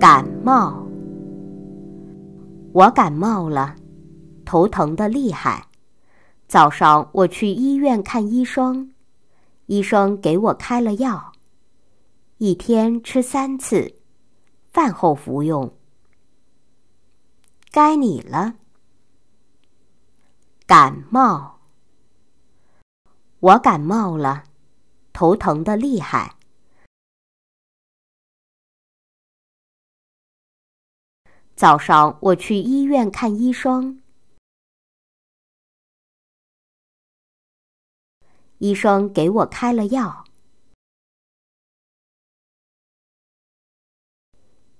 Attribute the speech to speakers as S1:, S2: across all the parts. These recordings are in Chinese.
S1: 感冒，我感冒了，
S2: 头疼的厉害。早上我去医院看医生，医生给我开了药，一天吃三次，饭后服用。该你了，
S1: 感冒，我感冒了，头疼的厉害。
S3: 早上我去医院看医生，医生给我开了药，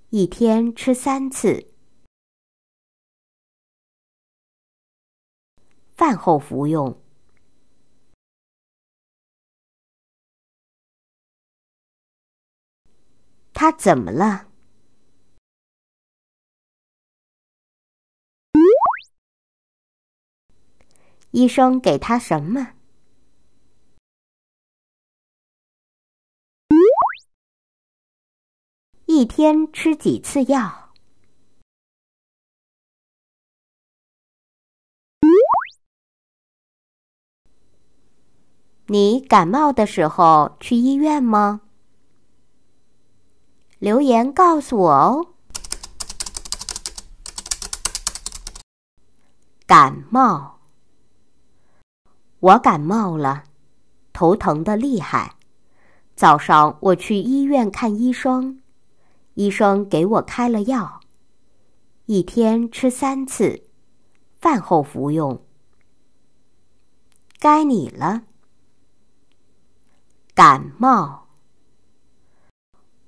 S3: 一天吃三次，饭后服用。他怎么了？医生给他什么？一天吃几次药？
S2: 你感冒的时候去医院吗？留言告诉我哦。感冒。我感冒了，头疼的厉害。早上我去医院看医生，医生给我开了药，一天吃三次，饭后服用。该你了，
S1: 感冒。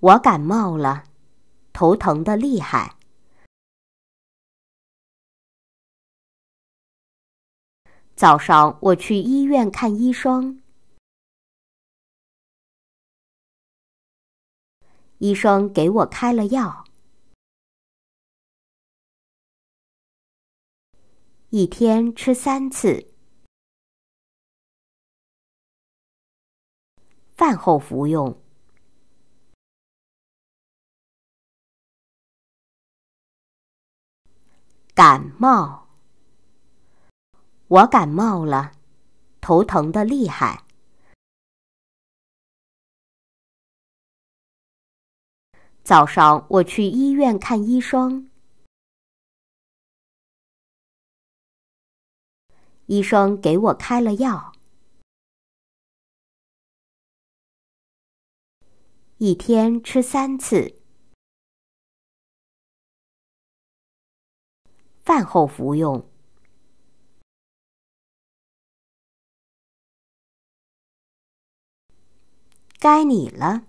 S1: 我感冒了，头疼的厉害。
S3: 早上我去医院看医生，医生给我开了药，一天吃三次，饭后服用，
S1: 感冒。我感冒了，头疼得厉害。早上
S3: 我去医院看医生，医生给我开了药，一天吃三次，饭后服用。该你了。